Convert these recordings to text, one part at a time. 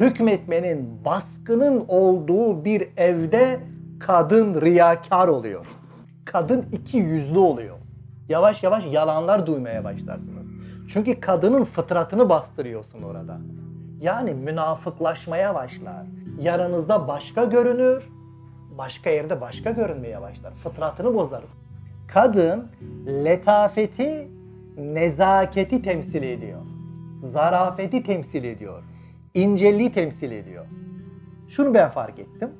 hükmetmenin, baskının olduğu bir evde kadın riyakar oluyor. Kadın iki yüzlü oluyor. Yavaş yavaş yalanlar duymaya başlarsınız. Çünkü kadının fıtratını bastırıyorsun orada. Yani münafıklaşmaya başlar. Yaranızda başka görünür, başka yerde başka görünmeye başlar. Fıtratını bozar. Kadın letafeti, nezaketi temsil ediyor. Zarafeti temsil ediyor inceliği temsil ediyor. Şunu ben fark ettim.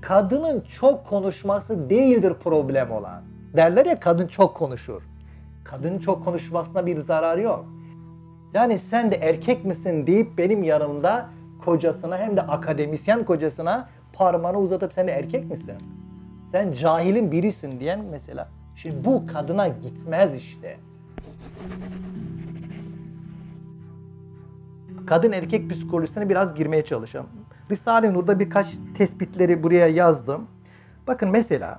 Kadının çok konuşması değildir problem olan. Derler ya kadın çok konuşur. Kadının çok konuşmasına bir zararı yok. Yani sen de erkek misin deyip benim yanımda kocasına hem de akademisyen kocasına parmağını uzatıp sen de erkek misin? Sen cahilin birisin diyen mesela. Şimdi bu kadına gitmez işte kadın erkek psikolojisine biraz girmeye çalışalım. Risale-i Nur'da birkaç tespitleri buraya yazdım. Bakın mesela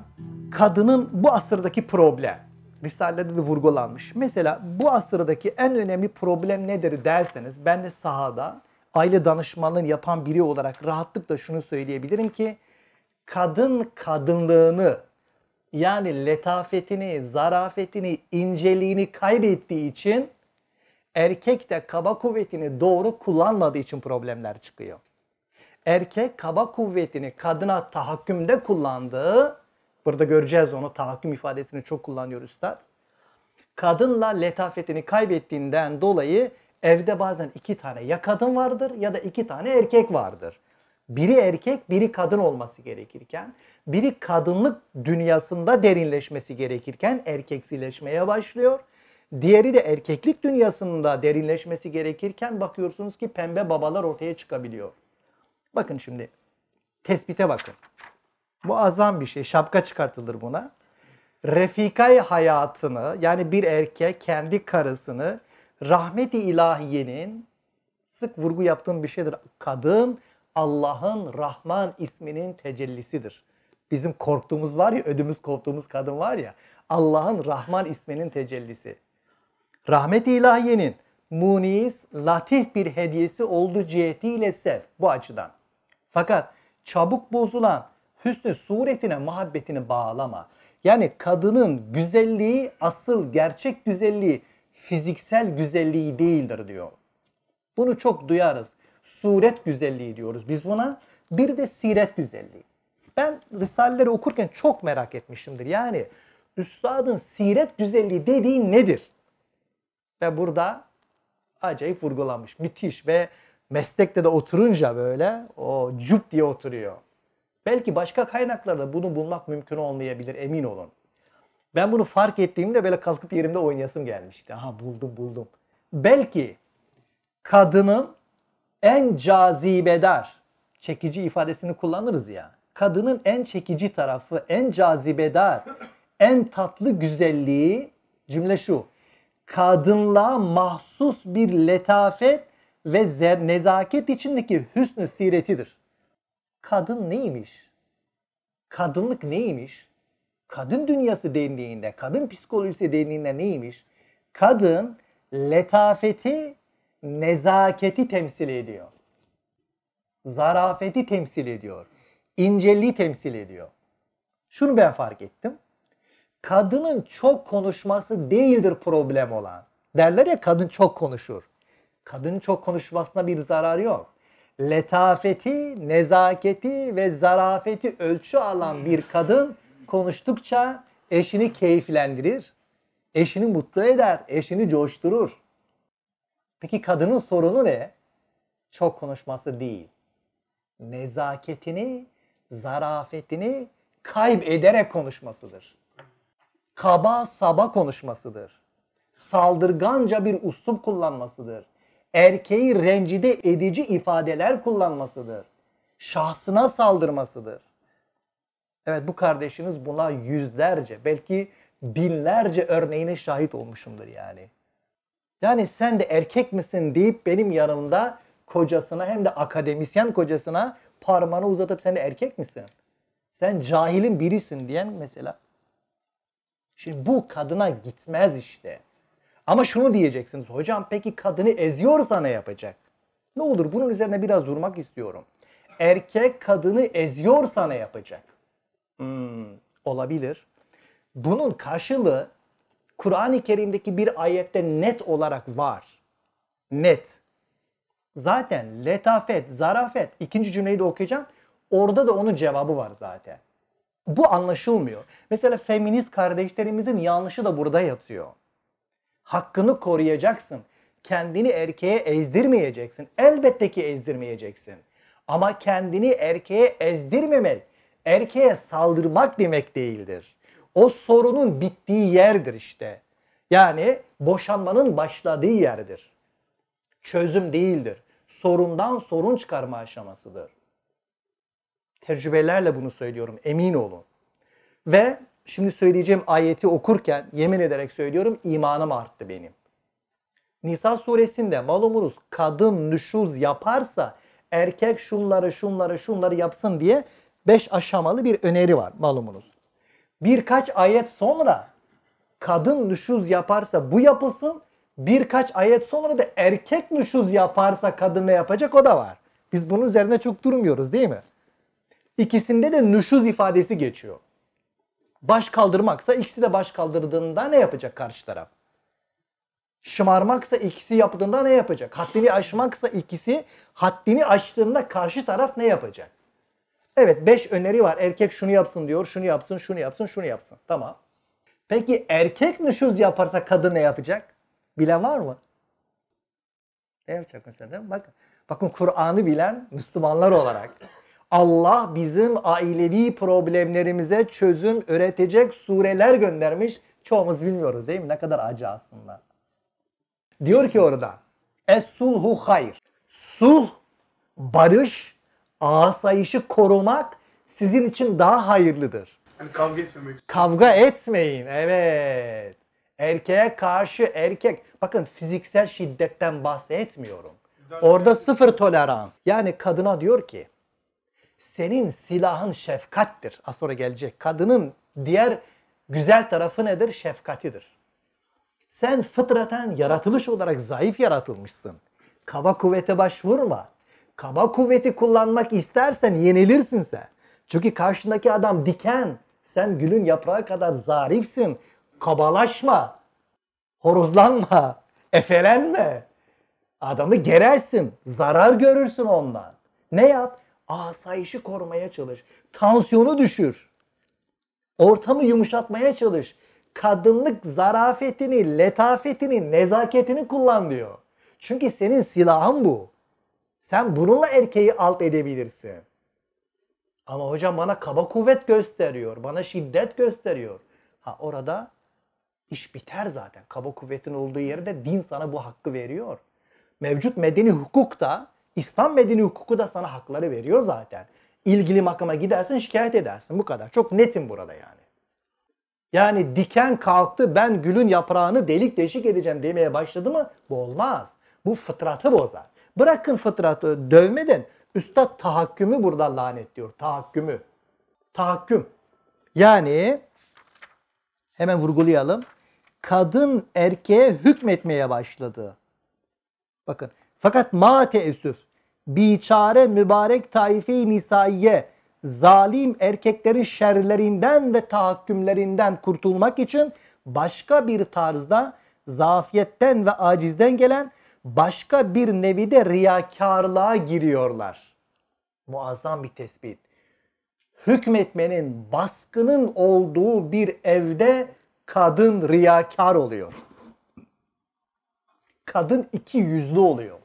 kadının bu asırdaki problem. Risalelerde de vurgulanmış. Mesela bu asırdaki en önemli problem nedir derseniz ben de sahada aile danışmanlığını yapan biri olarak rahatlıkla şunu söyleyebilirim ki kadın kadınlığını yani letafetini, zarafetini, inceliğini kaybettiği için Erkek de kaba kuvvetini doğru kullanmadığı için problemler çıkıyor. Erkek kaba kuvvetini kadına tahakkümde kullandığı, burada göreceğiz onu tahakküm ifadesini çok kullanıyor üstad. Kadınla letafetini kaybettiğinden dolayı evde bazen iki tane ya kadın vardır ya da iki tane erkek vardır. Biri erkek, biri kadın olması gerekirken, biri kadınlık dünyasında derinleşmesi gerekirken erkeksileşmeye başlıyor. Diğeri de erkeklik dünyasında derinleşmesi gerekirken bakıyorsunuz ki pembe babalar ortaya çıkabiliyor. Bakın şimdi tespite bakın. Bu azam bir şey. Şapka çıkartılır buna. Refikay hayatını yani bir erkek kendi karısını rahmeti ilahiyenin sık vurgu yaptığım bir şeydir. Kadın Allah'ın Rahman isminin tecellisidir. Bizim korktuğumuz var ya, ödümüz korktuğumuz kadın var ya. Allah'ın Rahman isminin tecellisi rahmet ilahiyenin munis, latif bir hediyesi olduğu cihetiyle sev bu açıdan. Fakat çabuk bozulan hüsnü suretine muhabbetini bağlama. Yani kadının güzelliği asıl gerçek güzelliği fiziksel güzelliği değildir diyor. Bunu çok duyarız. Suret güzelliği diyoruz biz buna. Bir de siret güzelliği. Ben risaleleri okurken çok merak etmişimdir. Yani üstadın siret güzelliği dediği nedir? Ve burada acayip vurgulanmış. Müthiş ve meslekte de oturunca böyle o cüp diye oturuyor. Belki başka kaynaklarda bunu bulmak mümkün olmayabilir emin olun. Ben bunu fark ettiğimde böyle kalkıp yerimde oynayasım gelmişti. Aha buldum buldum. Belki kadının en cazibedar, çekici ifadesini kullanırız ya. Kadının en çekici tarafı, en cazibedar, en tatlı güzelliği cümle şu kadınlığa mahsus bir letafet ve nezaket içindeki hüsnü siretidir. Kadın neymiş? Kadınlık neymiş? Kadın dünyası dendiğinde, kadın psikolojisi dendiğinde neymiş? Kadın letafeti, nezaketi temsil ediyor. Zarafeti temsil ediyor. İnceliği temsil ediyor. Şunu ben fark ettim kadının çok konuşması değildir problem olan. Derler ya kadın çok konuşur. Kadının çok konuşmasına bir zarar yok. Letafeti, nezaketi ve zarafeti ölçü alan hmm. bir kadın konuştukça eşini keyiflendirir. Eşini mutlu eder, eşini coşturur. Peki kadının sorunu ne? Çok konuşması değil. Nezaketini, zarafetini kaybederek konuşmasıdır kaba saba konuşmasıdır. Saldırganca bir uslup kullanmasıdır. Erkeği rencide edici ifadeler kullanmasıdır. Şahsına saldırmasıdır. Evet bu kardeşiniz buna yüzlerce belki binlerce örneğine şahit olmuşumdur yani. Yani sen de erkek misin deyip benim yanımda kocasına hem de akademisyen kocasına parmağını uzatıp sen de erkek misin? Sen cahilin birisin diyen mesela Şimdi bu kadına gitmez işte. Ama şunu diyeceksiniz. Hocam peki kadını eziyorsa ne yapacak? Ne olur bunun üzerine biraz durmak istiyorum. Erkek kadını eziyorsa ne yapacak? Hmm, olabilir. Bunun karşılığı Kur'an-ı Kerim'deki bir ayette net olarak var. Net. Zaten letafet, zarafet ikinci cümleyi de okuyacağım. Orada da onun cevabı var zaten bu anlaşılmıyor. Mesela feminist kardeşlerimizin yanlışı da burada yatıyor. Hakkını koruyacaksın. Kendini erkeğe ezdirmeyeceksin. Elbette ki ezdirmeyeceksin. Ama kendini erkeğe ezdirmemek, erkeğe saldırmak demek değildir. O sorunun bittiği yerdir işte. Yani boşanmanın başladığı yerdir. Çözüm değildir. Sorundan sorun çıkarma aşamasıdır. Tecrübelerle bunu söylüyorum. Emin olun. Ve şimdi söyleyeceğim ayeti okurken yemin ederek söylüyorum imanım arttı benim. Nisa suresinde malumunuz kadın nüşuz yaparsa erkek şunları şunları şunları yapsın diye 5 aşamalı bir öneri var malumunuz. Birkaç ayet sonra kadın nüşuz yaparsa bu yapılsın. Birkaç ayet sonra da erkek nüşuz yaparsa kadın ne yapacak o da var. Biz bunun üzerine çok durmuyoruz değil mi? İkisinde de nüşuz ifadesi geçiyor. Baş kaldırmaksa ikisi de baş kaldırdığında ne yapacak karşı taraf? Şımarmaksa ikisi yaptığında ne yapacak? Haddini aşmaksa ikisi haddini aştığında karşı taraf ne yapacak? Evet 5 öneri var. Erkek şunu yapsın diyor, şunu yapsın, şunu yapsın, şunu yapsın. Tamam. Peki erkek nüşuz yaparsa kadın ne yapacak? Bilen var mı? Ne yapacak mesela? Bak, bakın Kur'an'ı bilen Müslümanlar olarak Allah bizim ailevi problemlerimize çözüm öğretecek sureler göndermiş. Çoğumuz bilmiyoruz değil mi? Ne kadar acı aslında. Diyor ki orada Es-sulhu hayr. Sulh, barış, asayişi korumak sizin için daha hayırlıdır. Yani kavga etmemek. Kavga etmeyin. Evet. Erkeğe karşı erkek. Bakın fiziksel şiddetten bahsetmiyorum. Orada sıfır tolerans. Yani kadına diyor ki senin silahın şefkattir. Az sonra gelecek. Kadının diğer güzel tarafı nedir? Şefkatidir. Sen fıtraten yaratılış olarak zayıf yaratılmışsın. Kaba kuvvete başvurma. Kaba kuvveti kullanmak istersen yenilirsin sen. Çünkü karşındaki adam diken. Sen gülün yaprağı kadar zarifsin. Kabalaşma. horuzlanma, Efelenme. Adamı gerersin. Zarar görürsün ondan. Ne yap? asayişi korumaya çalış. Tansiyonu düşür. Ortamı yumuşatmaya çalış. Kadınlık zarafetini, letafetini, nezaketini kullan diyor. Çünkü senin silahın bu. Sen bununla erkeği alt edebilirsin. Ama hocam bana kaba kuvvet gösteriyor, bana şiddet gösteriyor. Ha orada iş biter zaten. Kaba kuvvetin olduğu yerde din sana bu hakkı veriyor. Mevcut medeni hukuk da İslam medeni hukuku da sana hakları veriyor zaten. İlgili makama gidersin şikayet edersin. Bu kadar. Çok netim burada yani. Yani diken kalktı ben gülün yaprağını delik deşik edeceğim demeye başladı mı bu olmaz. Bu fıtratı bozar. Bırakın fıtratı dövmeden üstad tahakkümü burada lanet diyor. Tahakkümü. Tahakküm. Yani hemen vurgulayalım. Kadın erkeğe hükmetmeye başladı. Bakın fakat ma teessüf, biçare mübarek taife-i nisaiye, zalim erkeklerin şerlerinden ve tahakkümlerinden kurtulmak için başka bir tarzda zafiyetten ve acizden gelen başka bir nevi de riyakarlığa giriyorlar. Muazzam bir tespit. Hükmetmenin, baskının olduğu bir evde kadın riyakar oluyor. Kadın iki yüzlü oluyor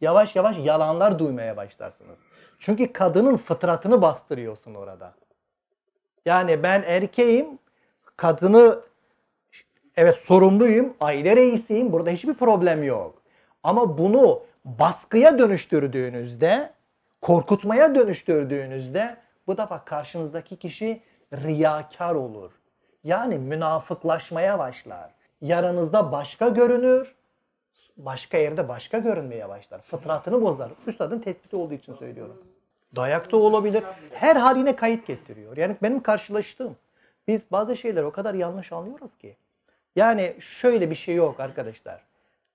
yavaş yavaş yalanlar duymaya başlarsınız. Çünkü kadının fıtratını bastırıyorsun orada. Yani ben erkeğim, kadını evet sorumluyum, aile reisiyim. Burada hiçbir problem yok. Ama bunu baskıya dönüştürdüğünüzde, korkutmaya dönüştürdüğünüzde bu defa karşınızdaki kişi riyakar olur. Yani münafıklaşmaya başlar. Yaranızda başka görünür, başka yerde başka görünmeye başlar. Fıtratını bozar. Üstadın tespiti olduğu için söylüyorum. Dayakta olabilir. Her haline kayıt getiriyor. Yani benim karşılaştığım. Biz bazı şeyleri o kadar yanlış anlıyoruz ki. Yani şöyle bir şey yok arkadaşlar.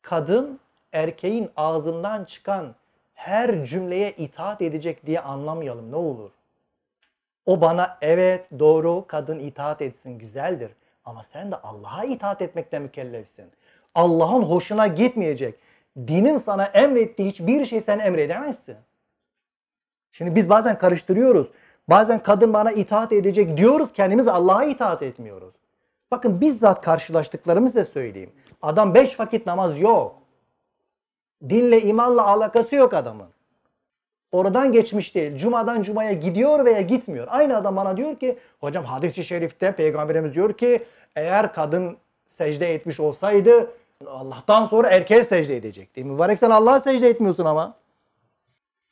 Kadın erkeğin ağzından çıkan her cümleye itaat edecek diye anlamayalım ne olur. O bana evet doğru kadın itaat etsin güzeldir. Ama sen de Allah'a itaat etmekle mükellefsin. Allah'ın hoşuna gitmeyecek. Dinin sana emrettiği hiçbir şey sen emredemezsin. Şimdi biz bazen karıştırıyoruz. Bazen kadın bana itaat edecek diyoruz kendimiz Allah'a itaat etmiyoruz. Bakın bizzat karşılaştıklarımı size söyleyeyim. Adam beş vakit namaz yok. Dinle imanla alakası yok adamın. Oradan geçmiş değil. Cuma'dan cumaya gidiyor veya gitmiyor. Aynı adam bana diyor ki hocam hadisi şerifte peygamberimiz diyor ki eğer kadın secde etmiş olsaydı Allah'tan sonra erkeğe secde edecek. Değil mi? Mübarek sen Allah'a secde etmiyorsun ama.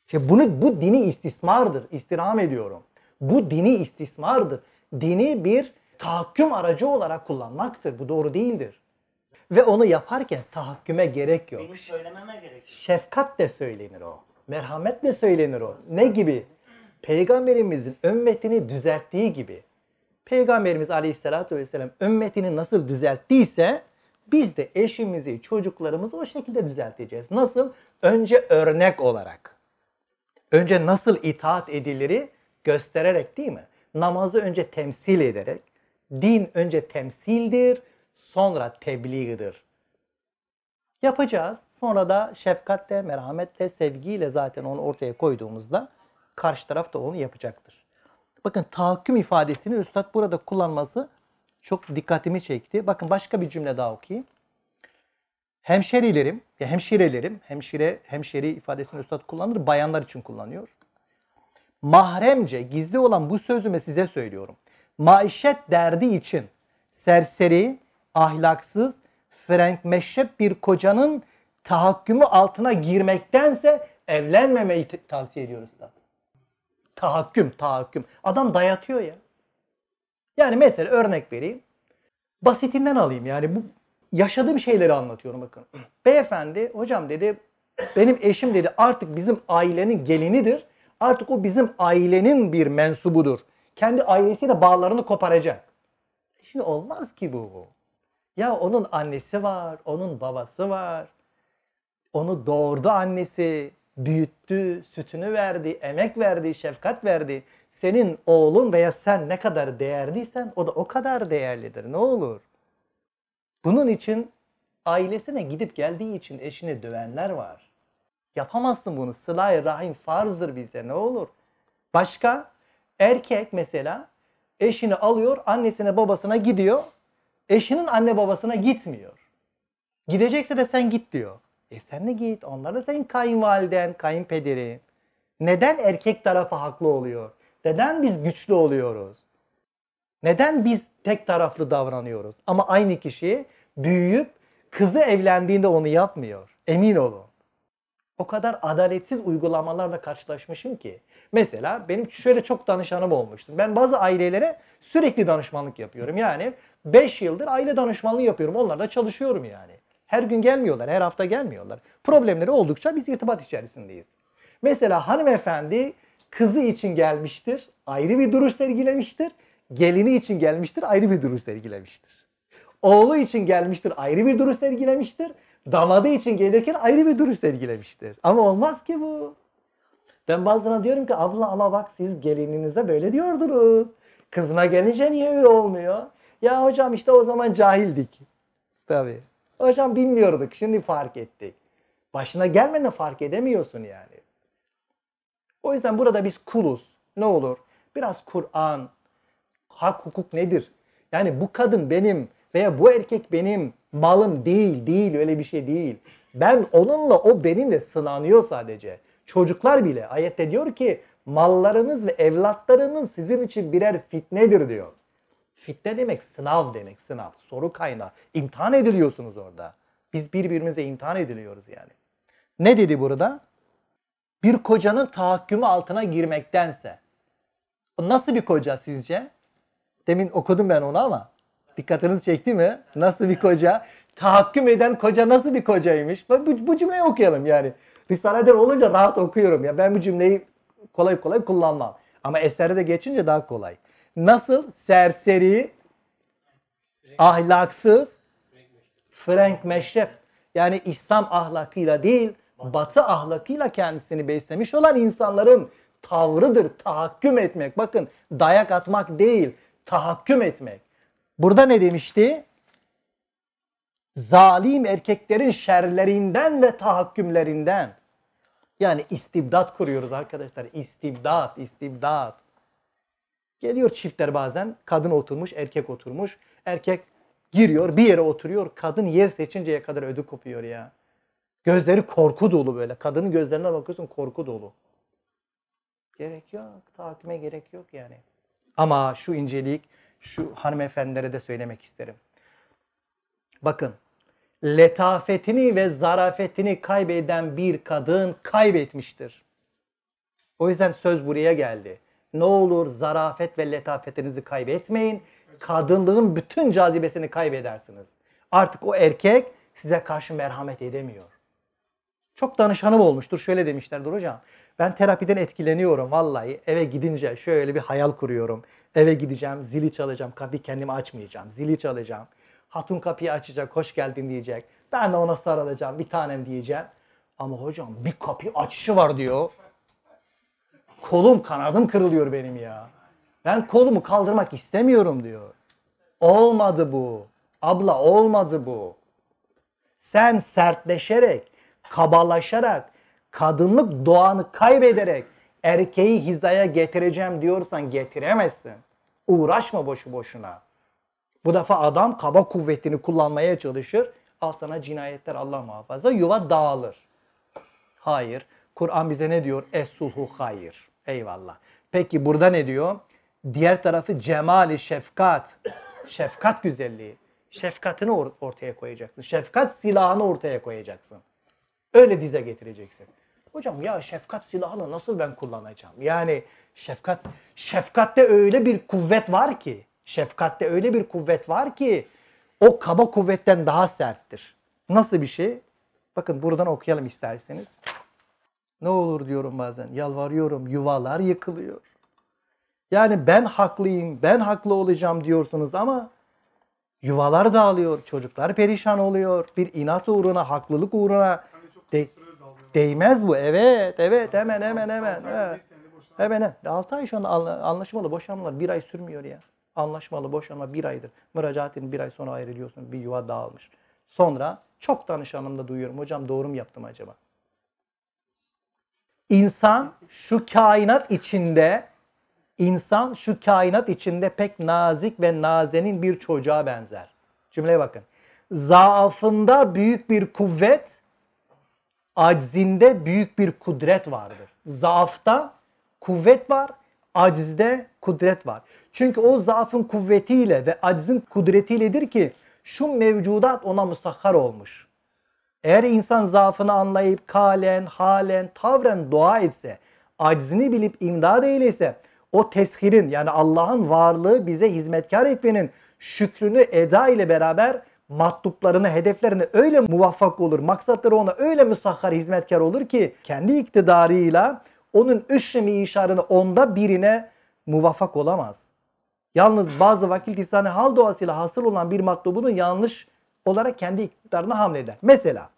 Şimdi bunu, bu dini istismardır. İstirham ediyorum. Bu dini istismardır. Dini bir tahakküm aracı olarak kullanmaktır. Bu doğru değildir. Ve onu yaparken tahakküme gerek yok. Benim söylememe gerek yok. Şefkat de söylenir o. Merhamet de söylenir o. Ne gibi? Peygamberimizin ümmetini düzelttiği gibi. Peygamberimiz Aleyhisselatü vesselam ümmetini nasıl düzelttiyse biz de eşimizi, çocuklarımızı o şekilde düzelteceğiz. Nasıl? Önce örnek olarak. Önce nasıl itaat ediliri göstererek değil mi? Namazı önce temsil ederek, din önce temsildir, sonra tebliğdir. Yapacağız. Sonra da şefkatle, merhametle, sevgiyle zaten onu ortaya koyduğumuzda karşı taraf da onu yapacaktır. Bakın tahakküm ifadesini Üstad burada kullanması çok dikkatimi çekti. Bakın başka bir cümle daha okuyayım. Hemşerilerim, ya hemşirelerim, hemşire, hemşeri ifadesini üstad kullanır, bayanlar için kullanıyor. Mahremce, gizli olan bu sözümü size söylüyorum. Maişet derdi için serseri, ahlaksız, frenk meşrep bir kocanın tahakkümü altına girmektense evlenmemeyi tavsiye ediyoruz da. Tahakküm, tahakküm. Adam dayatıyor ya. Yani mesela örnek vereyim. Basitinden alayım yani bu yaşadığım şeyleri anlatıyorum bakın. Beyefendi hocam dedi benim eşim dedi artık bizim ailenin gelinidir. Artık o bizim ailenin bir mensubudur. Kendi ailesiyle bağlarını koparacak. Şimdi olmaz ki bu. Ya onun annesi var, onun babası var. Onu doğurdu annesi, büyüttü, sütünü verdi, emek verdi, şefkat verdi. Senin oğlun veya sen ne kadar değerliysen o da o kadar değerlidir. Ne olur? Bunun için ailesine gidip geldiği için eşini dövenler var. Yapamazsın bunu. Sıla-i rahim farzdır bize ne olur. Başka erkek mesela eşini alıyor, annesine babasına gidiyor. Eşinin anne babasına gitmiyor. Gidecekse de sen git diyor. E sen de git. Onlar da senin kayınvaliden, kayınpederin. Neden erkek tarafı haklı oluyor? Neden biz güçlü oluyoruz? Neden biz tek taraflı davranıyoruz? Ama aynı kişi büyüyüp kızı evlendiğinde onu yapmıyor. Emin olun. O kadar adaletsiz uygulamalarla karşılaşmışım ki. Mesela benim şöyle çok danışanım olmuştu. Ben bazı ailelere sürekli danışmanlık yapıyorum. Yani 5 yıldır aile danışmanlığı yapıyorum. Onlarla çalışıyorum yani. Her gün gelmiyorlar, her hafta gelmiyorlar. Problemleri oldukça biz irtibat içerisindeyiz. Mesela hanımefendi Kızı için gelmiştir, ayrı bir duruş sergilemiştir. Gelini için gelmiştir, ayrı bir duruş sergilemiştir. Oğlu için gelmiştir, ayrı bir duruş sergilemiştir. Damadı için gelirken ayrı bir duruş sergilemiştir. Ama olmaz ki bu. Ben bazılarına diyorum ki abla ama bak siz gelininize böyle diyordunuz. Kızına gelince niye öyle olmuyor? Ya hocam işte o zaman cahildik. Tabii. Hocam bilmiyorduk şimdi fark ettik. Başına gelmeden fark edemiyorsun yani. O yüzden burada biz kuluz. Ne olur? Biraz Kur'an, hak hukuk nedir? Yani bu kadın benim veya bu erkek benim malım değil, değil öyle bir şey değil. Ben onunla o benimle sınanıyor sadece. Çocuklar bile ayette diyor ki mallarınız ve evlatlarınız sizin için birer fitnedir diyor. Fitne demek sınav demek sınav, soru kaynağı. İmtihan ediliyorsunuz orada. Biz birbirimize imtihan ediliyoruz yani. Ne dedi burada? bir kocanın tahakkümü altına girmektense. O nasıl bir koca sizce? Demin okudum ben onu ama dikkatiniz çekti mi? Nasıl bir koca? Tahakküm eden koca nasıl bir kocaymış? Bu, bu cümleyi okuyalım yani. Risaleden olunca rahat okuyorum ya. Ben bu cümleyi kolay kolay kullanmam. Ama eserde de geçince daha kolay. Nasıl serseri, ahlaksız, Frank Meşref. Yani İslam ahlakıyla değil, batı ahlakıyla kendisini beslemiş olan insanların tavrıdır tahakküm etmek. Bakın dayak atmak değil tahakküm etmek. Burada ne demişti? Zalim erkeklerin şerlerinden ve tahakkümlerinden. Yani istibdat kuruyoruz arkadaşlar. İstibdat, istibdat. Geliyor çiftler bazen. Kadın oturmuş, erkek oturmuş. Erkek giriyor, bir yere oturuyor. Kadın yer seçinceye kadar ödü kopuyor ya. Gözleri korku dolu böyle. Kadının gözlerine bakıyorsun korku dolu. Gerek yok. Takime gerek yok yani. Ama şu incelik şu hanımefendilere de söylemek isterim. Bakın letafetini ve zarafetini kaybeden bir kadın kaybetmiştir. O yüzden söz buraya geldi. Ne olur zarafet ve letafetinizi kaybetmeyin. Kadınlığın bütün cazibesini kaybedersiniz. Artık o erkek size karşı merhamet edemiyor. Çok danışanım olmuştur. Şöyle demişler Dur hocam. Ben terapiden etkileniyorum vallahi. Eve gidince şöyle bir hayal kuruyorum. Eve gideceğim, zili çalacağım, kapıyı kendimi açmayacağım. Zili çalacağım. Hatun kapıyı açacak, hoş geldin diyecek. Ben de ona sarılacağım, bir tanem diyeceğim. Ama hocam bir kapı açışı var diyor. Kolum kanadım kırılıyor benim ya. Ben kolumu kaldırmak istemiyorum diyor. Olmadı bu. Abla olmadı bu. Sen sertleşerek kabalaşarak, kadınlık doğanı kaybederek erkeği hizaya getireceğim diyorsan getiremezsin. Uğraşma boşu boşuna. Bu defa adam kaba kuvvetini kullanmaya çalışır. Al sana cinayetler Allah muhafaza. Yuva dağılır. Hayır. Kur'an bize ne diyor? Es-sulhu hayır. Eyvallah. Peki burada ne diyor? Diğer tarafı cemali şefkat. şefkat güzelliği. Şefkatini ortaya koyacaksın. Şefkat silahını ortaya koyacaksın. Öyle dize getireceksin. Hocam ya şefkat silahını nasıl ben kullanacağım? Yani şefkat şefkatte öyle bir kuvvet var ki, şefkatte öyle bir kuvvet var ki o kaba kuvvetten daha serttir. Nasıl bir şey? Bakın buradan okuyalım isterseniz. Ne olur diyorum bazen. Yalvarıyorum. Yuvalar yıkılıyor. Yani ben haklıyım, ben haklı olacağım diyorsunuz ama yuvalar dağılıyor, çocuklar perişan oluyor. Bir inat uğruna, haklılık uğruna de, değmez bu. Evet, evet. Hemen, hemen, hemen. Evet. Hemen, hemen. 6 ay şu anda anlaşmalı boşanmalar bir ay sürmüyor ya. Anlaşmalı boşanma bir aydır. Müracaatin bir ay sonra ayrılıyorsun. Bir yuva dağılmış. Sonra çok danışanımda duyuyorum. Hocam doğru mu yaptım acaba? İnsan şu kainat içinde insan şu kainat içinde pek nazik ve nazenin bir çocuğa benzer. Cümleye bakın. Zaafında büyük bir kuvvet Acizinde büyük bir kudret vardır. Zaafta kuvvet var, acizde kudret var. Çünkü o zaafın kuvvetiyle ve acizin kudretiyledir ki şu mevcudat ona musahhar olmuş. Eğer insan zaafını anlayıp kalen, halen, tavren dua etse, acizini bilip imdad eylese, o teshirin yani Allah'ın varlığı bize hizmetkar etmenin şükrünü eda ile beraber matluplarına, hedeflerini öyle muvaffak olur, maksatları ona öyle müsahhar hizmetkar olur ki kendi iktidarıyla onun üşremi işarını onda birine muvaffak olamaz. Yalnız bazı vakil tisane hal doğasıyla hasıl olan bir matlubunu yanlış olarak kendi iktidarına hamleder. Mesela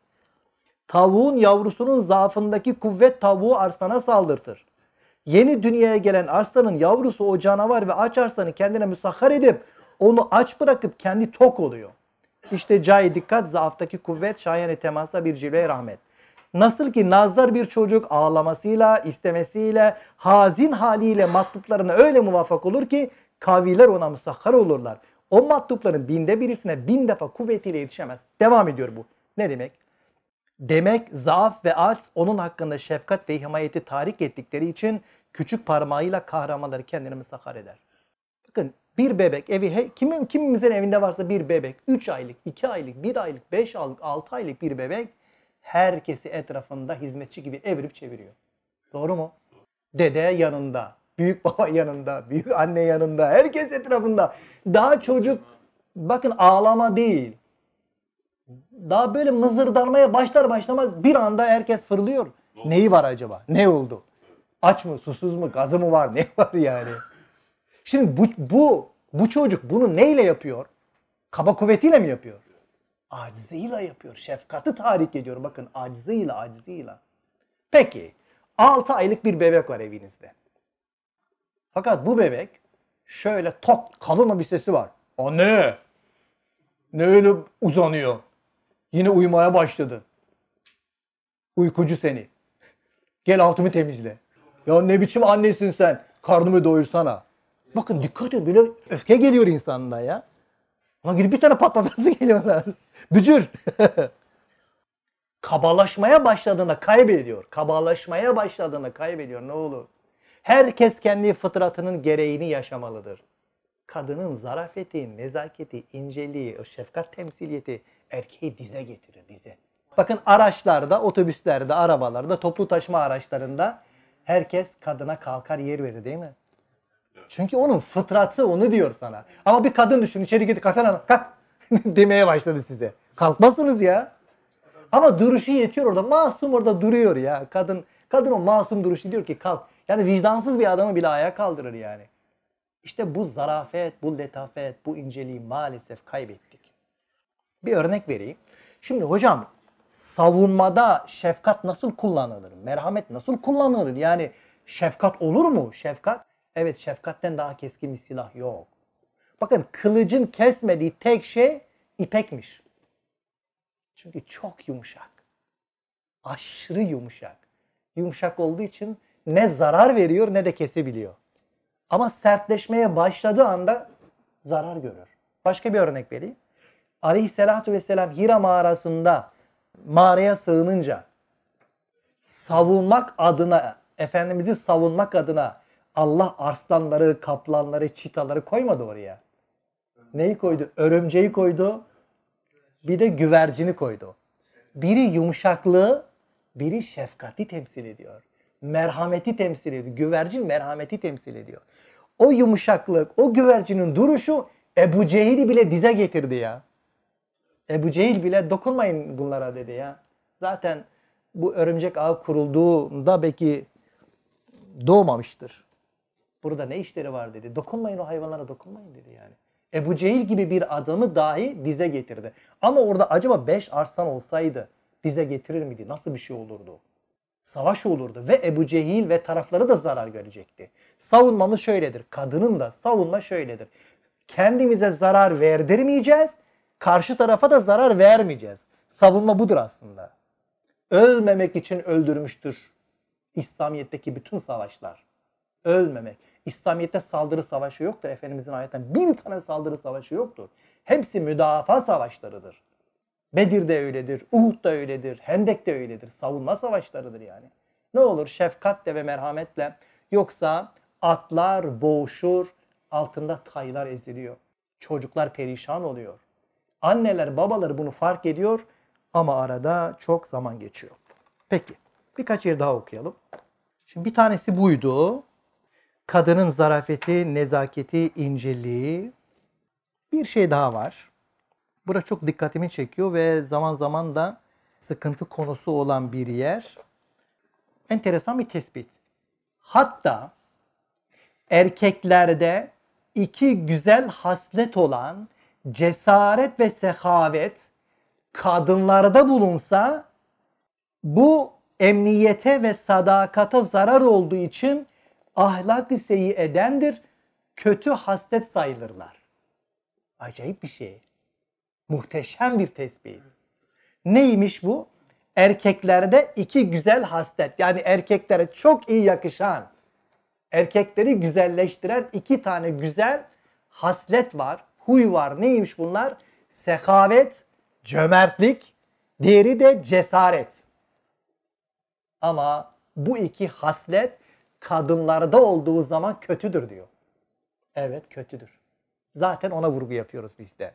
tavuğun yavrusunun zaafındaki kuvvet tavuğu arslana saldırtır. Yeni dünyaya gelen arslanın yavrusu o canavar ve aç arslanı kendine müsahhar edip onu aç bırakıp kendi tok oluyor. İşte cay dikkat, zaaftaki kuvvet, şayene temasa bir cilve rahmet. Nasıl ki nazlar bir çocuk ağlamasıyla, istemesiyle, hazin haliyle matluplarına öyle muvaffak olur ki kaviler ona musakhar olurlar. O matlupların binde birisine bin defa kuvvetiyle yetişemez. Devam ediyor bu. Ne demek? Demek zaaf ve arz onun hakkında şefkat ve himayeti tahrik ettikleri için küçük parmağıyla kahramanları kendini misahar eder. Bakın bir bebek evi he, kimin kimimizin evinde varsa bir bebek 3 aylık, 2 aylık, 1 aylık, 5 aylık, 6 aylık bir bebek herkesi etrafında hizmetçi gibi evirip çeviriyor. Doğru mu? Dede yanında, büyük baba yanında, büyük anne yanında, herkes etrafında. Daha çocuk bakın ağlama değil. Daha böyle mızırdanmaya başlar başlamaz bir anda herkes fırlıyor. Neyi var acaba? Ne oldu? Aç mı, susuz mu, gazı mı var? Ne var yani? Şimdi bu, bu, bu çocuk bunu neyle yapıyor? Kaba kuvvetiyle mi yapıyor? Acizıyla yapıyor. şefkatı tahrik ediyor. Bakın acizıyla, acizıyla. Peki 6 aylık bir bebek var evinizde. Fakat bu bebek şöyle tok kalın bir sesi var. Anne! Ne öyle uzanıyor? Yine uyumaya başladı. Uykucu seni. Gel altımı temizle. Ya ne biçim annesin sen? Karnımı doyursana. Bakın dikkat edin böyle öfke geliyor insanda ya. Ama gidip bir tane patlatası geliyorlar. Bücür. kabalaşmaya başladığında kaybediyor. Kabalaşmaya başladığında kaybediyor. Ne olur? Herkes kendi fıtratının gereğini yaşamalıdır. Kadının zarafeti, nezaketi, inceliği, o şefkat temsiliyeti erkeği dize getirir, dize. Bakın araçlarda, otobüslerde, arabalarda, toplu taşıma araçlarında herkes kadına kalkar yer verir değil mi? Çünkü onun fıtratı onu diyor sana. Ama bir kadın düşün içeri gidip kalksana kalk demeye başladı size. Kalkmazsınız ya. Ama duruşu yetiyor orada. Masum orada duruyor ya. Kadın kadın o masum duruşu diyor ki kalk. Yani vicdansız bir adamı bile ayağa kaldırır yani. İşte bu zarafet, bu letafet, bu inceliği maalesef kaybettik. Bir örnek vereyim. Şimdi hocam savunmada şefkat nasıl kullanılır? Merhamet nasıl kullanılır? Yani şefkat olur mu? Şefkat Evet şefkatten daha keskin bir silah yok. Bakın kılıcın kesmediği tek şey ipekmiş. Çünkü çok yumuşak. Aşırı yumuşak. Yumuşak olduğu için ne zarar veriyor ne de kesebiliyor. Ama sertleşmeye başladığı anda zarar görür. Başka bir örnek vereyim. Aleyhisselatü Vesselam Hira mağarasında mağaraya sığınınca savunmak adına, Efendimiz'i savunmak adına Allah arslanları, kaplanları, çitaları koymadı oraya. Neyi koydu? Örümceği koydu. Bir de güvercini koydu. Biri yumuşaklığı, biri şefkati temsil ediyor. Merhameti temsil ediyor. Güvercin merhameti temsil ediyor. O yumuşaklık, o güvercinin duruşu Ebu Cehil'i bile dize getirdi ya. Ebu Cehil bile dokunmayın bunlara dedi ya. Zaten bu örümcek ağı kurulduğunda belki doğmamıştır. Burada ne işleri var dedi. Dokunmayın o hayvanlara dokunmayın dedi yani. Ebu Cehil gibi bir adamı dahi dize getirdi. Ama orada acaba beş arslan olsaydı dize getirir miydi? Nasıl bir şey olurdu? Savaş olurdu ve Ebu Cehil ve tarafları da zarar görecekti. Savunmamız şöyledir. Kadının da savunma şöyledir. Kendimize zarar verdirmeyeceğiz. Karşı tarafa da zarar vermeyeceğiz. Savunma budur aslında. Ölmemek için öldürmüştür İslamiyet'teki bütün savaşlar. Ölmemek. İslamiyet'te saldırı savaşı yoktur. Efendimizin ayetten bin tane saldırı savaşı yoktur. Hepsi müdafaa savaşlarıdır. Bedir de öyledir, Uhud da öyledir, Hendek de öyledir. Savunma savaşlarıdır yani. Ne olur şefkatle ve merhametle yoksa atlar boğuşur, altında taylar eziliyor. Çocuklar perişan oluyor. Anneler, babalar bunu fark ediyor ama arada çok zaman geçiyor. Peki birkaç yer daha okuyalım. Şimdi bir tanesi buydu kadının zarafeti, nezaketi, inceliği. Bir şey daha var. Bura çok dikkatimi çekiyor ve zaman zaman da sıkıntı konusu olan bir yer. Enteresan bir tespit. Hatta erkeklerde iki güzel haslet olan cesaret ve sehavet kadınlarda bulunsa bu emniyete ve sadakata zarar olduğu için ahlak-ı seyi edendir, kötü haslet sayılırlar. Acayip bir şey. Muhteşem bir tespit. Neymiş bu? Erkeklerde iki güzel haslet. Yani erkeklere çok iyi yakışan, erkekleri güzelleştiren iki tane güzel haslet var, huy var. Neymiş bunlar? Sehavet, cömertlik, diğeri de cesaret. Ama bu iki haslet kadınlarda olduğu zaman kötüdür diyor. Evet kötüdür. Zaten ona vurgu yapıyoruz biz de.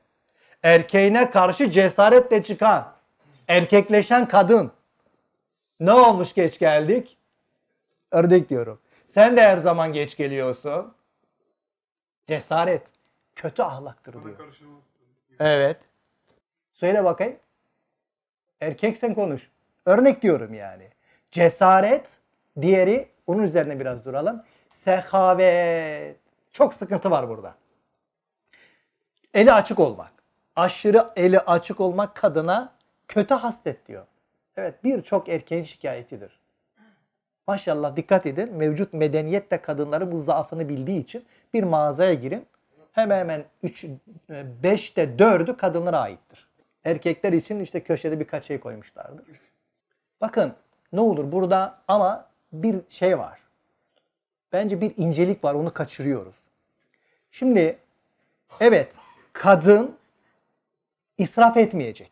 Erkeğine karşı cesaretle çıkan, erkekleşen kadın. Ne olmuş geç geldik? Ördek diyorum. Sen de her zaman geç geliyorsun. Cesaret kötü ahlaktır diyor. Evet. Söyle bakayım. Erkeksen konuş. Örnek diyorum yani. Cesaret, diğeri onun üzerine biraz duralım. Sehavet. Çok sıkıntı var burada. Eli açık olmak. Aşırı eli açık olmak kadına kötü haslet diyor. Evet birçok erkeğin şikayetidir. Maşallah dikkat edin mevcut medeniyet de kadınların bu zaafını bildiği için bir mağazaya girin. Hemen hemen 3 5'te 4'ü kadınlara aittir. Erkekler için işte köşede birkaç şey koymuşlardır. Bakın ne olur burada ama bir şey var. Bence bir incelik var onu kaçırıyoruz. Şimdi evet kadın israf etmeyecek.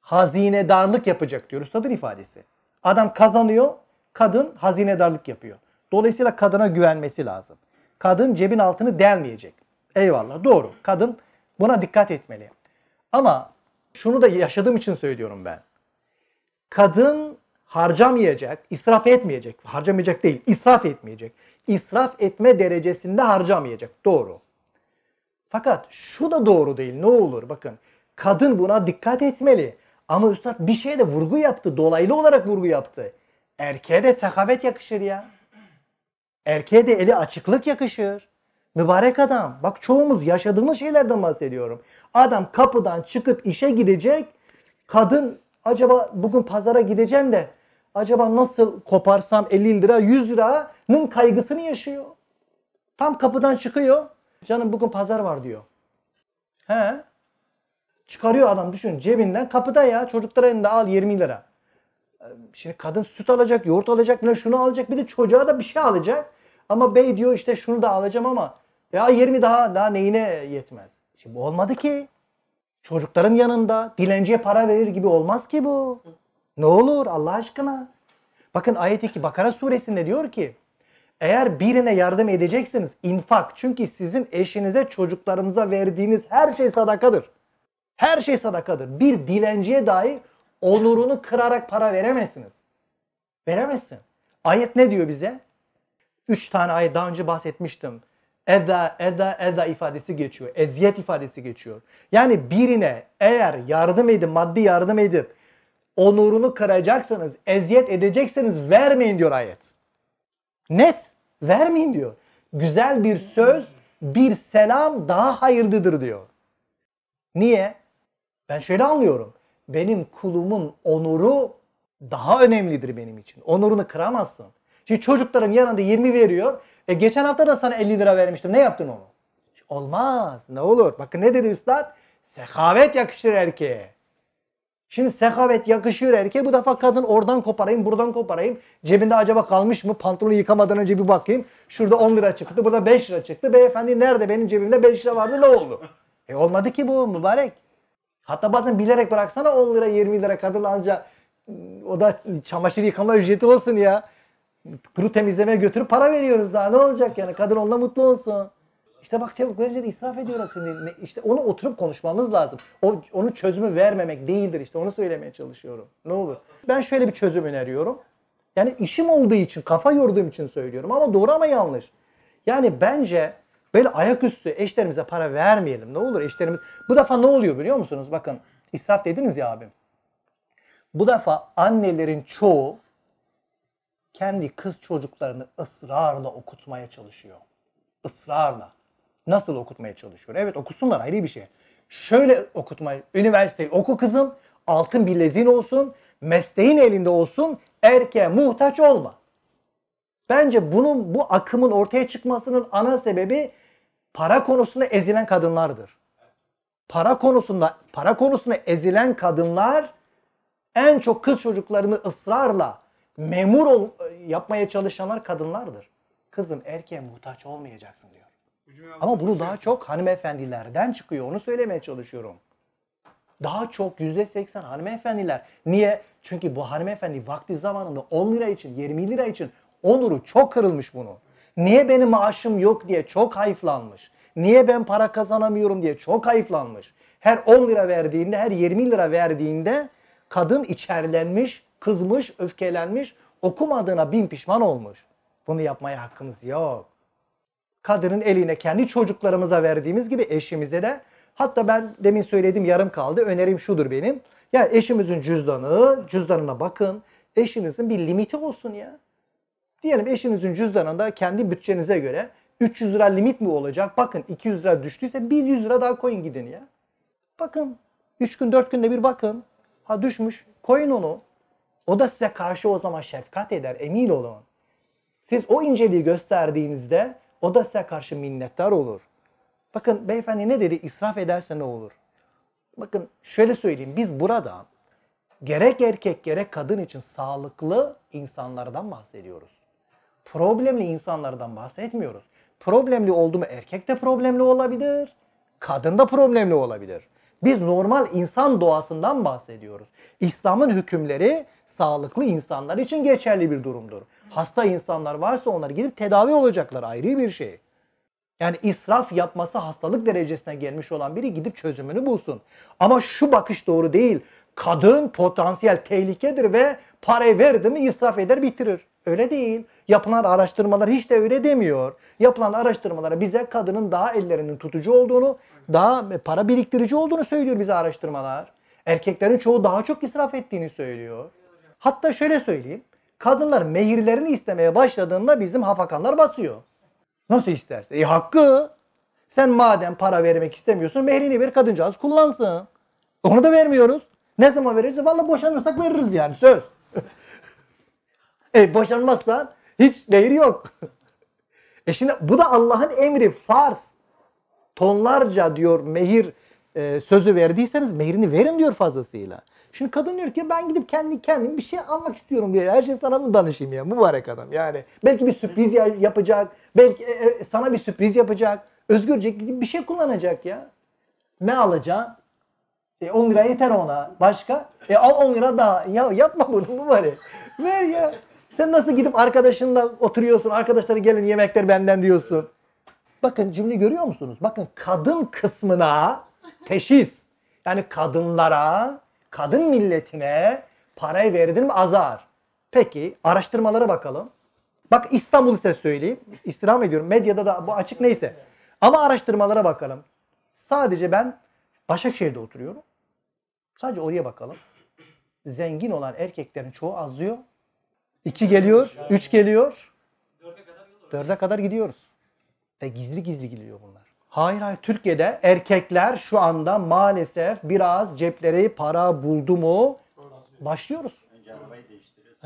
Hazinedarlık yapacak diyor üstadın ifadesi. Adam kazanıyor, kadın hazinedarlık yapıyor. Dolayısıyla kadına güvenmesi lazım. Kadın cebin altını delmeyecek. Eyvallah doğru. Kadın buna dikkat etmeli. Ama şunu da yaşadığım için söylüyorum ben. Kadın harcamayacak, israf etmeyecek. Harcamayacak değil, israf etmeyecek. İsraf etme derecesinde harcamayacak. Doğru. Fakat şu da doğru değil. Ne olur bakın. Kadın buna dikkat etmeli. Ama üstad bir şeye de vurgu yaptı. Dolaylı olarak vurgu yaptı. Erkeğe de sehavet yakışır ya. Erkeğe de eli açıklık yakışır. Mübarek adam. Bak çoğumuz yaşadığımız şeylerden bahsediyorum. Adam kapıdan çıkıp işe gidecek. Kadın acaba bugün pazara gideceğim de acaba nasıl koparsam 50 lira 100 liranın kaygısını yaşıyor. Tam kapıdan çıkıyor. Canım bugün pazar var diyor. He. Çıkarıyor adam düşün cebinden kapıda ya çocuklara elinde al 20 lira. Şimdi kadın süt alacak, yoğurt alacak, bile şunu alacak, bir de çocuğa da bir şey alacak. Ama bey diyor işte şunu da alacağım ama ya 20 daha daha neyine yetmez. Şimdi olmadı ki. Çocukların yanında dilenciye para verir gibi olmaz ki bu. Ne olur Allah aşkına. Bakın ayet 2 Bakara suresinde diyor ki eğer birine yardım edeceksiniz infak. Çünkü sizin eşinize çocuklarınıza verdiğiniz her şey sadakadır. Her şey sadakadır. Bir dilenciye dahi onurunu kırarak para veremezsiniz. Veremezsin. Ayet ne diyor bize? Üç tane ayet daha önce bahsetmiştim. Eda, eda, eda ifadesi geçiyor. Eziyet ifadesi geçiyor. Yani birine eğer yardım edip, maddi yardım edip onurunu kıracaksanız, eziyet edecekseniz vermeyin diyor ayet. Net vermeyin diyor. Güzel bir söz, bir selam daha hayırlıdır diyor. Niye? Ben şöyle anlıyorum. Benim kulumun onuru daha önemlidir benim için. Onurunu kıramazsın. Şimdi çocukların yanında 20 veriyor. E geçen hafta da sana 50 lira vermiştim. Ne yaptın onu? Olmaz. Ne olur. Bakın ne dedi üstad? Sehavet yakışır erkeğe. Şimdi sekavet yakışıyor erkeğe. Bu defa kadın oradan koparayım, buradan koparayım. Cebinde acaba kalmış mı? Pantolonu yıkamadan önce bir bakayım. Şurada 10 lira çıktı, burada 5 lira çıktı. Beyefendi nerede? Benim cebimde 5 lira vardı. Ne oldu? E olmadı ki bu mübarek. Hatta bazen bilerek bıraksana 10 lira 20 lira kadın anca ıı, o da çamaşır yıkama ücreti olsun ya. Kuru temizlemeye götürüp para veriyoruz daha ne olacak yani kadın onunla mutlu olsun. İşte bak çevik de israf ediyoruz şimdi. İşte onu oturup konuşmamız lazım. O, onu çözümü vermemek değildir işte onu söylemeye çalışıyorum. Ne olur. Ben şöyle bir çözüm öneriyorum. Yani işim olduğu için, kafa yorduğum için söylüyorum ama doğru ama yanlış. Yani bence böyle ayaküstü eşlerimize para vermeyelim. Ne olur eşlerimiz. Bu defa ne oluyor biliyor musunuz? Bakın israf dediniz ya abim. Bu defa annelerin çoğu kendi kız çocuklarını ısrarla okutmaya çalışıyor. Israrla nasıl okutmaya çalışıyor? Evet okusunlar ayrı bir şey. Şöyle okutma üniversiteyi oku kızım, altın bileziğin olsun, mesleğin elinde olsun, erkeğe muhtaç olma. Bence bunun bu akımın ortaya çıkmasının ana sebebi para konusunda ezilen kadınlardır. Para konusunda para konusunda ezilen kadınlar en çok kız çocuklarını ısrarla memur ol, yapmaya çalışanlar kadınlardır. Kızım erkeğe muhtaç olmayacaksın diyor. Ama bunu daha şey çok hanımefendilerden çıkıyor. Onu söylemeye çalışıyorum. Daha çok yüzde %80 hanımefendiler. Niye? Çünkü bu hanımefendi vakti zamanında 10 lira için, 20 lira için onuru çok kırılmış bunu. Niye benim maaşım yok diye çok hayıflanmış. Niye ben para kazanamıyorum diye çok hayıflanmış. Her 10 lira verdiğinde, her 20 lira verdiğinde kadın içerlenmiş, kızmış, öfkelenmiş, okumadığına bin pişman olmuş. Bunu yapmaya hakkımız yok. Kadının eline kendi çocuklarımıza verdiğimiz gibi eşimize de hatta ben demin söyledim yarım kaldı önerim şudur benim. Ya eşimizin cüzdanı, cüzdanına bakın. Eşinizin bir limiti olsun ya. Diyelim eşinizin cüzdanında kendi bütçenize göre 300 lira limit mi olacak? Bakın 200 lira düştüyse 100 lira daha koyun gidin ya. Bakın 3 gün 4 günde bir bakın. Ha düşmüş koyun onu. O da size karşı o zaman şefkat eder emin olun. Siz o inceliği gösterdiğinizde o da size karşı minnettar olur. Bakın beyefendi ne dedi? İsraf ederse ne olur? Bakın şöyle söyleyeyim. Biz burada gerek erkek gerek kadın için sağlıklı insanlardan bahsediyoruz. Problemli insanlardan bahsetmiyoruz. Problemli oldu mu erkek de problemli olabilir. Kadın da problemli olabilir. Biz normal insan doğasından bahsediyoruz. İslam'ın hükümleri sağlıklı insanlar için geçerli bir durumdur hasta insanlar varsa onlar gidip tedavi olacaklar ayrı bir şey. Yani israf yapması hastalık derecesine gelmiş olan biri gidip çözümünü bulsun. Ama şu bakış doğru değil. Kadın potansiyel tehlikedir ve parayı verdi mi israf eder bitirir. Öyle değil. Yapılan araştırmalar hiç de öyle demiyor. Yapılan araştırmalara bize kadının daha ellerinin tutucu olduğunu, daha para biriktirici olduğunu söylüyor bize araştırmalar. Erkeklerin çoğu daha çok israf ettiğini söylüyor. Hatta şöyle söyleyeyim. Kadınlar mehirlerini istemeye başladığında bizim hafakanlar basıyor. Nasıl isterse. E hakkı. Sen madem para vermek istemiyorsun mehrini ver kadıncağız kullansın. Onu da vermiyoruz. Ne zaman veririz? Valla boşanırsak veririz yani söz. e boşanmazsan hiç mehir yok. e şimdi bu da Allah'ın emri farz. Tonlarca diyor mehir e, sözü verdiyseniz mehirini verin diyor fazlasıyla. Şimdi kadın diyor ki ben gidip kendi kendim bir şey almak istiyorum diye. Her şey sana mı danışayım ya mübarek adam yani. Belki bir sürpriz yapacak. Belki e, e, sana bir sürpriz yapacak. Özgürce gidip bir şey kullanacak ya. Ne alacağım E, 10 lira yeter ona. Başka? E al 10 lira daha. Ya yapma bunu mübarek. Ver ya. Sen nasıl gidip arkadaşınla oturuyorsun, arkadaşları gelin yemekler benden diyorsun. Bakın cümle görüyor musunuz? Bakın kadın kısmına teşhis. Yani kadınlara kadın milletine parayı verdin mi azar. Peki araştırmalara bakalım. Bak İstanbul size söyleyeyim. İstirham ediyorum. Medyada da bu açık neyse. Ama araştırmalara bakalım. Sadece ben Başakşehir'de oturuyorum. Sadece oraya bakalım. Zengin olan erkeklerin çoğu azlıyor. İki geliyor, üç geliyor. Dörde kadar gidiyoruz. Ve gizli gizli gidiyor bunlar. Hayır hayır Türkiye'de erkekler şu anda maalesef biraz cepleri para buldu mu başlıyoruz.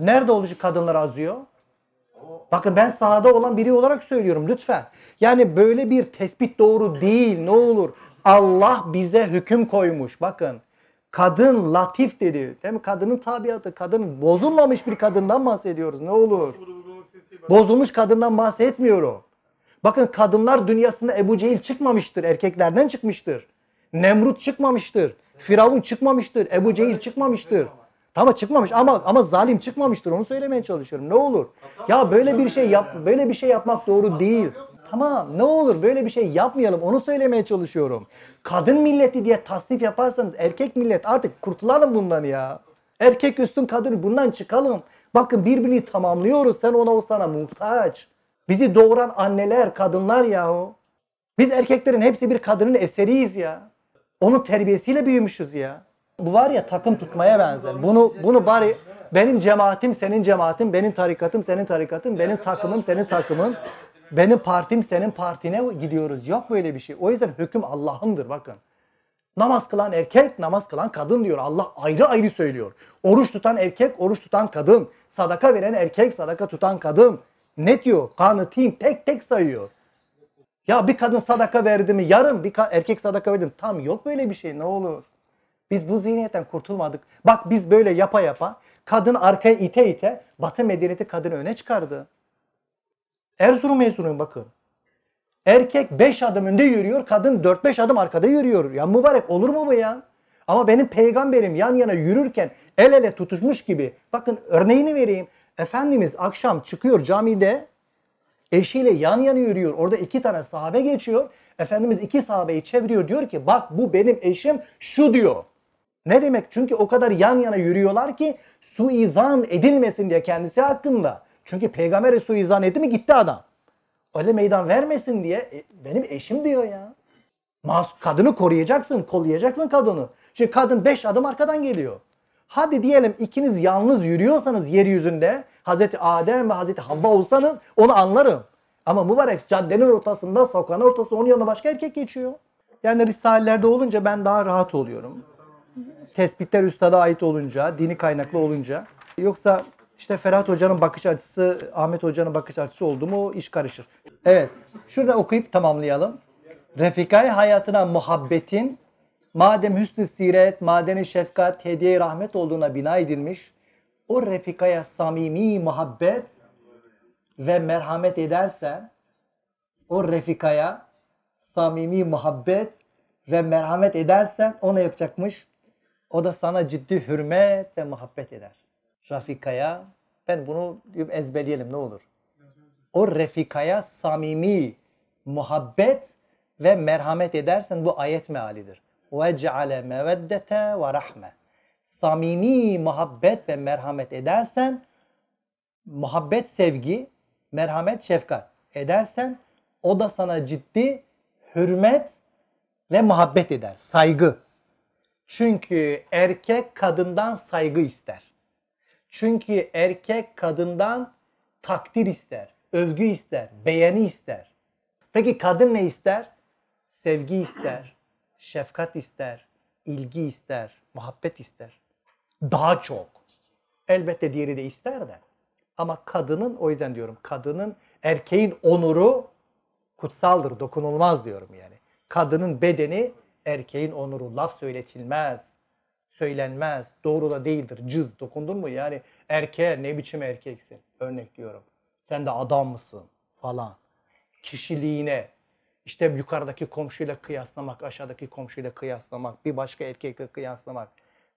Nerede olacak kadınlar azıyor? Bakın ben sahada olan biri olarak söylüyorum lütfen. Yani böyle bir tespit doğru değil ne olur. Allah bize hüküm koymuş bakın. Kadın latif dedi. Değil mi? Kadının tabiatı, kadın bozulmamış bir kadından bahsediyoruz ne olur. Bozulmuş kadından bahsetmiyorum. Bakın kadınlar dünyasında Ebu Cehil çıkmamıştır. Erkeklerden çıkmıştır. Nemrut çıkmamıştır. Firavun çıkmamıştır. Ebu Cehil çıkmamıştır. Tamam çıkmamış ama ama zalim çıkmamıştır. Onu söylemeye çalışıyorum. Ne olur? Ya böyle bir şey yap böyle bir şey yapmak doğru değil. Tamam ne olur böyle bir şey yapmayalım onu söylemeye çalışıyorum. Kadın milleti diye tasnif yaparsanız erkek millet artık kurtulalım bundan ya. Erkek üstün kadın bundan çıkalım. Bakın birbirini tamamlıyoruz sen ona o sana muhtaç. Bizi doğuran anneler, kadınlar yahu. Biz erkeklerin hepsi bir kadının eseriyiz ya. Onun terbiyesiyle büyümüşüz ya. Bu var ya takım tutmaya benzer. Bunu bunu bari benim cemaatim senin cemaatim, benim tarikatım senin tarikatım, benim takımım senin takımın, benim partim senin partine gidiyoruz. Yok böyle bir şey. O yüzden hüküm Allah'ındır bakın. Namaz kılan erkek, namaz kılan kadın diyor. Allah ayrı ayrı söylüyor. Oruç tutan erkek, oruç tutan kadın. Sadaka veren erkek, sadaka tutan kadın. Ne diyor? Kanıtayım tek tek sayıyor. Ya bir kadın sadaka verdi mi? Yarım bir erkek sadaka verdi mi? Tam yok böyle bir şey ne olur. Biz bu zihniyetten kurtulmadık. Bak biz böyle yapa yapa kadın arkaya ite ite batı medeniyeti kadını öne çıkardı. Erzurum mezunuyum bakın. Erkek 5 adım önde yürüyor, kadın 4-5 adım arkada yürüyor. Ya mübarek olur mu bu ya? Ama benim peygamberim yan yana yürürken el ele tutuşmuş gibi. Bakın örneğini vereyim. Efendimiz akşam çıkıyor camide eşiyle yan yana yürüyor. Orada iki tane sahabe geçiyor. Efendimiz iki sahabeyi çeviriyor diyor ki bak bu benim eşim şu diyor. Ne demek? Çünkü o kadar yan yana yürüyorlar ki suizan edilmesin diye kendisi hakkında. Çünkü peygambere suizan etti mi gitti adam. Öyle meydan vermesin diye e, benim eşim diyor ya. Mas kadını koruyacaksın, kollayacaksın kadını. Şimdi kadın beş adım arkadan geliyor. Hadi diyelim ikiniz yalnız yürüyorsanız yeryüzünde Hazreti Adem ve Hazreti Havva olsanız onu anlarım. Ama mübarek caddenin ortasında, sokağın ortasında onun yanına başka erkek geçiyor. Yani risalelerde olunca ben daha rahat oluyorum. Tespitler üstada ait olunca, dini kaynaklı olunca. Yoksa işte Ferhat Hoca'nın bakış açısı, Ahmet Hoca'nın bakış açısı oldu mu iş karışır. Evet, şurada okuyup tamamlayalım. Refika'yı hayatına muhabbetin Madem hüsnü siret, madeni şefkat, hediye rahmet olduğuna bina edilmiş, o refikaya samimi muhabbet ve merhamet edersen, o refikaya samimi muhabbet ve merhamet edersen ona yapacakmış. O da sana ciddi hürmet ve muhabbet eder. Rafikaya, ben bunu ezberleyelim ne olur. O refikaya samimi muhabbet ve merhamet edersen bu ayet mealidir. وَجْعَلَ مَوَدَّةَ وَرَحْمَةً Samimi muhabbet ve merhamet edersen, muhabbet sevgi, merhamet şefkat edersen, o da sana ciddi hürmet ve muhabbet eder, saygı. Çünkü erkek kadından saygı ister. Çünkü erkek kadından takdir ister, övgü ister, beğeni ister. Peki kadın ne ister? Sevgi ister, şefkat ister, ilgi ister, muhabbet ister. Daha çok. Elbette diğeri de ister de. Ama kadının o yüzden diyorum kadının erkeğin onuru kutsaldır, dokunulmaz diyorum yani. Kadının bedeni erkeğin onuru. Laf söyletilmez, söylenmez, doğru da değildir. Cız dokundun mu yani erkeğe ne biçim erkeksin örnek diyorum. Sen de adam mısın falan. Kişiliğine, işte yukarıdaki komşuyla kıyaslamak, aşağıdaki komşuyla kıyaslamak, bir başka erkekle kıyaslamak.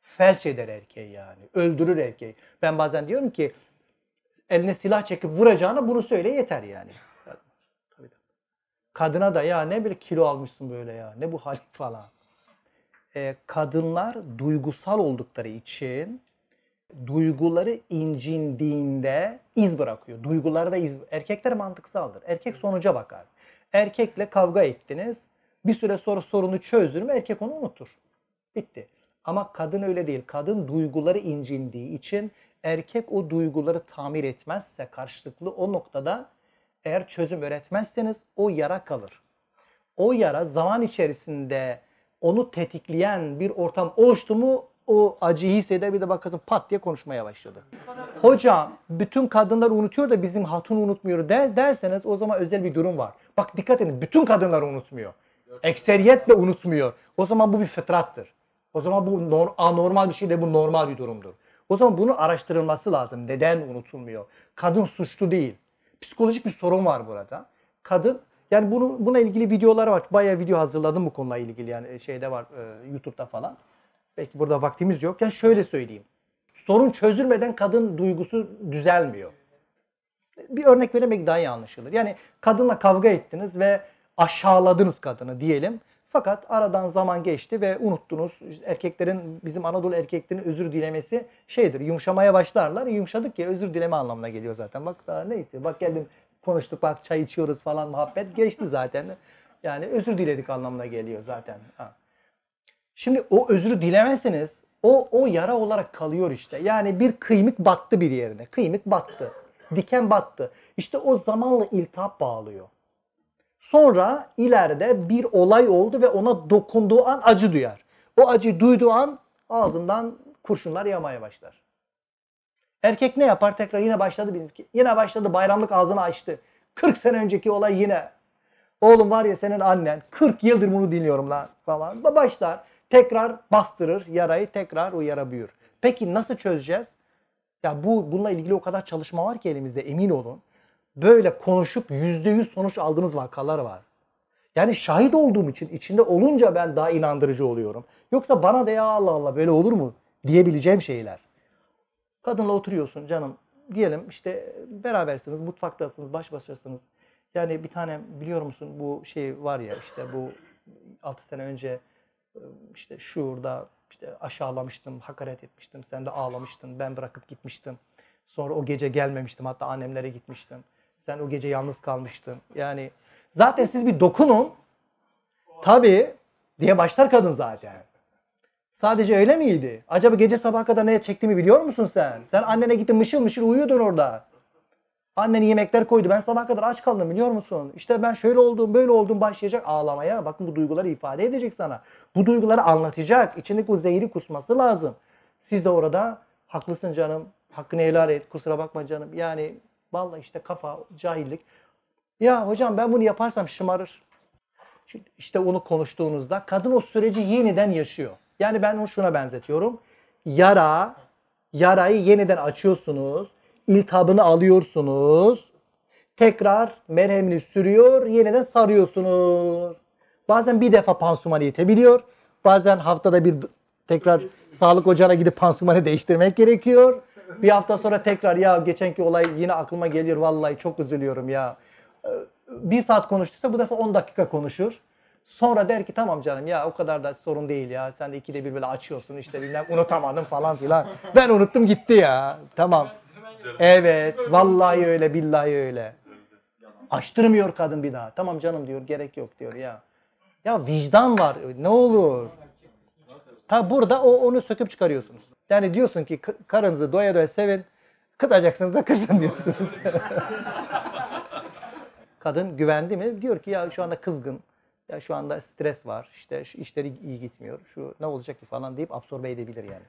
Felç eder erkeği yani. Öldürür erkeği. Ben bazen diyorum ki eline silah çekip vuracağını, bunu söyle yeter yani. Kadına da ya ne bir kilo almışsın böyle ya. Ne bu hal falan. Ee, kadınlar duygusal oldukları için duyguları incindiğinde iz bırakıyor. Duyguları da iz Erkekler mantıksaldır. Erkek sonuca bakar. Erkekle kavga ettiniz. Bir süre sonra sorunu çözdün mü erkek onu unutur. Bitti. Ama kadın öyle değil. Kadın duyguları incindiği için erkek o duyguları tamir etmezse karşılıklı o noktada eğer çözüm öğretmezseniz o yara kalır. O yara zaman içerisinde onu tetikleyen bir ortam oluştu mu o acıyı hisseder bir de bakarsın pat diye konuşmaya başladı. Hocam bütün kadınlar unutuyor da bizim hatun unutmuyor der, derseniz o zaman özel bir durum var. Bak dikkat edin bütün kadınlar unutmuyor. ekseriyet de unutmuyor. O zaman bu bir fıtrattır. O zaman bu nor- anormal bir şey de bu normal bir durumdur. O zaman bunu araştırılması lazım. Neden unutulmuyor? Kadın suçlu değil. Psikolojik bir sorun var burada. Kadın yani bunu buna ilgili videolar var. Bayağı video hazırladım bu konuyla ilgili yani e, şeyde var e, YouTube'da falan. Belki burada vaktimiz yok. Yani şöyle söyleyeyim. Sorun çözülmeden kadın duygusu düzelmiyor. Bir örnek veremek daha iyi anlaşılır. Yani kadınla kavga ettiniz ve aşağıladınız kadını diyelim. Fakat aradan zaman geçti ve unuttunuz. Erkeklerin bizim Anadolu erkeklerin özür dilemesi şeydir. Yumuşamaya başlarlar. Yumuşadık ya özür dileme anlamına geliyor zaten. Bak daha neyse bak geldim konuştuk bak çay içiyoruz falan muhabbet geçti zaten. Yani özür diledik anlamına geliyor zaten. Ha. Şimdi o özrü dilemezseniz o, o yara olarak kalıyor işte. Yani bir kıymık battı bir yerine. Kıymık battı. Diken battı. İşte o zamanla iltihap bağlıyor. Sonra ileride bir olay oldu ve ona dokunduğu an acı duyar. O acıyı duyduğu an ağzından kurşunlar yamaya başlar. Erkek ne yapar? Tekrar yine başladı bizimki. Yine başladı bayramlık ağzını açtı. 40 sene önceki olay yine. Oğlum var ya senin annen 40 yıldır bunu dinliyorum lan falan. Başlar tekrar bastırır yarayı tekrar o yara büyür. Peki nasıl çözeceğiz? Ya bu bununla ilgili o kadar çalışma var ki elimizde emin olun. Böyle konuşup yüzde yüz sonuç aldığımız vakalar var. Yani şahit olduğum için içinde olunca ben daha inandırıcı oluyorum. Yoksa bana da ya Allah Allah böyle olur mu diyebileceğim şeyler. Kadınla oturuyorsun canım. Diyelim işte berabersiniz, mutfaktasınız, baş başasınız. Yani bir tane biliyor musun bu şey var ya işte bu 6 sene önce işte şuurda işte aşağılamıştım, hakaret etmiştim, sen de ağlamıştın, ben bırakıp gitmiştim. Sonra o gece gelmemiştim, hatta annemlere gitmiştim. Sen o gece yalnız kalmıştın. Yani zaten siz bir dokunun, tabi diye başlar kadın zaten. Sadece öyle miydi? Acaba gece sabah kadar ne çektiğimi biliyor musun sen? Sen annene gittin mışıl mışıl uyuyordun orada. Annen yemekler koydu. Ben sabah kadar aç kaldım biliyor musun? İşte ben şöyle oldum böyle oldum başlayacak ağlamaya. Bakın bu duyguları ifade edecek sana. Bu duyguları anlatacak. İçindeki o zehri kusması lazım. Siz de orada haklısın canım. Hakkını helal et. Kusura bakma canım. Yani valla işte kafa cahillik. Ya hocam ben bunu yaparsam şımarır. İşte onu konuştuğunuzda kadın o süreci yeniden yaşıyor. Yani ben onu şuna benzetiyorum. Yara, yarayı yeniden açıyorsunuz iltihabını alıyorsunuz. Tekrar merhemini sürüyor, yeniden sarıyorsunuz. Bazen bir defa pansumanı yetebiliyor. Bazen haftada bir tekrar sağlık ocağına gidip pansumanı değiştirmek gerekiyor. Bir hafta sonra tekrar ya geçenki olay yine aklıma geliyor vallahi çok üzülüyorum ya. Ee, bir saat konuştuysa bu defa 10 dakika konuşur. Sonra der ki tamam canım ya o kadar da sorun değil ya. Sen de ikide bir böyle açıyorsun işte bilmem unutamadım falan filan. Ben unuttum gitti ya. Tamam. Evet. Vallahi öyle billahi öyle. Açtırmıyor kadın bir daha. Tamam canım diyor gerek yok diyor ya. Ya vicdan var ne olur. Ta burada o onu söküp çıkarıyorsunuz. Yani diyorsun ki karınızı doya doya sevin. Kızacaksınız da kızın diyorsunuz. kadın güvendi mi? Diyor ki ya şu anda kızgın. Ya şu anda stres var. İşte işleri iyi gitmiyor. Şu ne olacak ki falan deyip absorbe edebilir yani.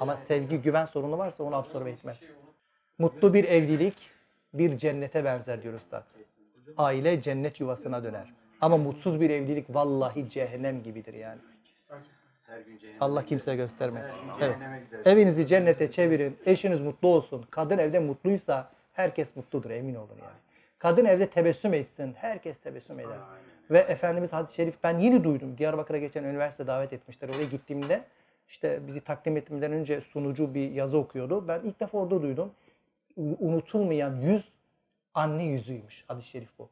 Ama sevgi, güven sorunu varsa onu absorbe etmez. Mutlu bir evlilik bir cennete benzer diyor üstad. Aile cennet yuvasına döner. Ama mutsuz bir evlilik vallahi cehennem gibidir yani. Allah kimseye göstermesin. Evet. Evinizi cennete çevirin. Eşiniz mutlu olsun. Kadın evde mutluysa herkes mutludur emin olun yani. Kadın evde tebessüm etsin. Herkes tebessüm eder. Ve Efendimiz hadis-i şerif ben yeni duydum. Diyarbakır'a geçen üniversite davet etmişler. Oraya gittiğimde işte bizi takdim etmeden önce sunucu bir yazı okuyordu. Ben ilk defa orada duydum unutulmayan yüz anne yüzüymüş. Hadis-i şerif bu.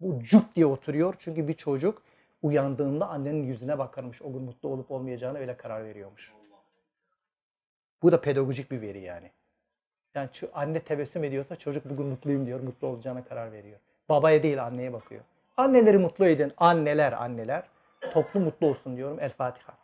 Bu cuk diye oturuyor. Çünkü bir çocuk uyandığında annenin yüzüne bakarmış. O gün mutlu olup olmayacağına öyle karar veriyormuş. Bu da pedagojik bir veri yani. Yani anne tebessüm ediyorsa çocuk bugün mutluyum diyor, mutlu olacağına karar veriyor. Babaya değil anneye bakıyor. Anneleri mutlu edin. Anneler, anneler. Toplu mutlu olsun diyorum. El Fatiha.